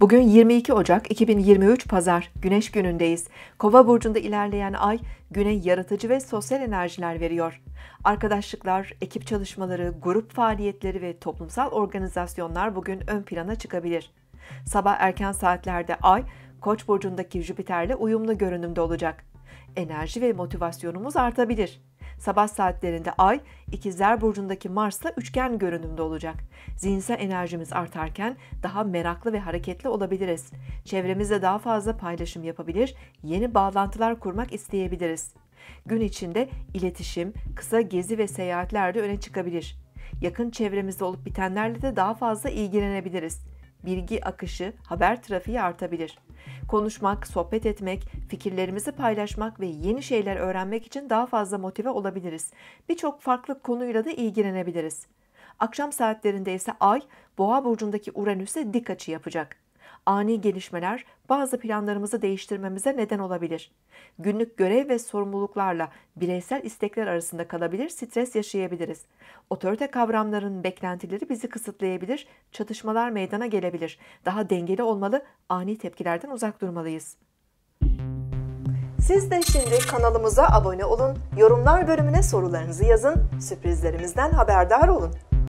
Bugün 22 Ocak 2023 Pazar Güneş günündeyiz. Kova burcunda ilerleyen ay güne yaratıcı ve sosyal enerjiler veriyor. Arkadaşlıklar, ekip çalışmaları, grup faaliyetleri ve toplumsal organizasyonlar bugün ön plana çıkabilir. Sabah erken saatlerde ay Koç burcundaki Jüpiter'le uyumlu görünümde olacak. Enerji ve motivasyonumuz artabilir. Sabah saatlerinde Ay, İkizler Burcu'ndaki Mars'la üçgen görünümde olacak. Zihinsel enerjimiz artarken daha meraklı ve hareketli olabiliriz. Çevremizde daha fazla paylaşım yapabilir, yeni bağlantılar kurmak isteyebiliriz. Gün içinde iletişim, kısa gezi ve seyahatler de öne çıkabilir. Yakın çevremizde olup bitenlerle de daha fazla ilgilenebiliriz bilgi akışı, haber trafiği artabilir. Konuşmak, sohbet etmek, fikirlerimizi paylaşmak ve yeni şeyler öğrenmek için daha fazla motive olabiliriz. Birçok farklı konuyla da ilgilenebiliriz. Akşam saatlerinde ise Ay, Boğa burcundaki Uranüs'e dik açı yapacak ani gelişmeler bazı planlarımızı değiştirmemize neden olabilir. Günlük görev ve sorumluluklarla bireysel istekler arasında kalabilir, stres yaşayabiliriz. Otorite kavramlarının beklentileri bizi kısıtlayabilir, çatışmalar meydana gelebilir. Daha dengeli olmalı, ani tepkilerden uzak durmalıyız. Siz de şimdi kanalımıza abone olun, yorumlar bölümüne sorularınızı yazın, sürprizlerimizden haberdar olun.